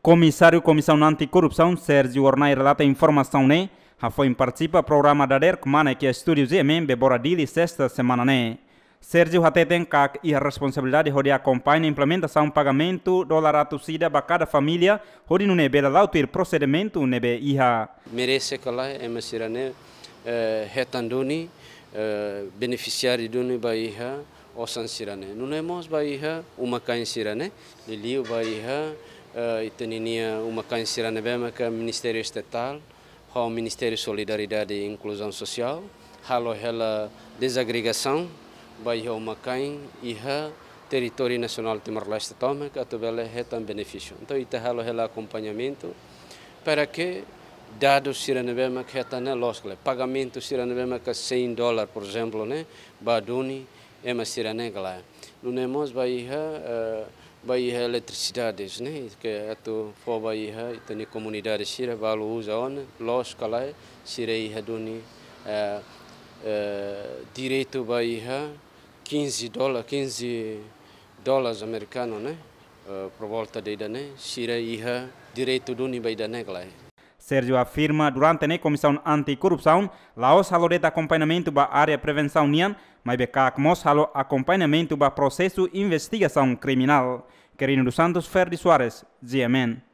Comisariul Comissão Anticorrupção, Sérgio Ornai, relata informação, né? Já foi participa programa da DERC, mane que estúdios e membe boradili sexta semana, né? Sérgio até tem e a responsabilidade de acompanhar a implementação do pagamento dólar atucida para cada família, onde não é bela lá procedimento, não é iha. Merece que lá é mesirane né? é, retanduni é, beneficiário do Nibaiha ou Sansirane. Né? Não é mais Baiha, uma Cainsirane, vai Baiha, eh, iteninia uma cansirana bema que é Ministério Estatal, o Ministério Solidariedade e Inclusão Social, halo hela desagregação, bairro uma cain e território nacional Timor-Leste toma, que atubela retam é benefício. Então, ita halo hela acompanhamento para que dados sirana bema que retana loscle, pagamento sirana bema que 100 é dólares, por exemplo, né, baduni, ema sirana galá. Nunemos bairro vai a eletricidades, né? Que é tu for vai a ter ni comunidade sira valo usa on, los cala sira i hadoni eh eh direito vai a 15 dólar, 15 dólares americano, né? Uh, eh, por volta de dane, sira i ha direito do ni dane, claro. Sérgio afirma durante a Comissão Anticorrupção, Laos haloreta acompanhamento da área prevenção nian, mas becac mos acompanhamento do processo investigação criminal. Querino dos Santos, Ferdi Soares, GMN.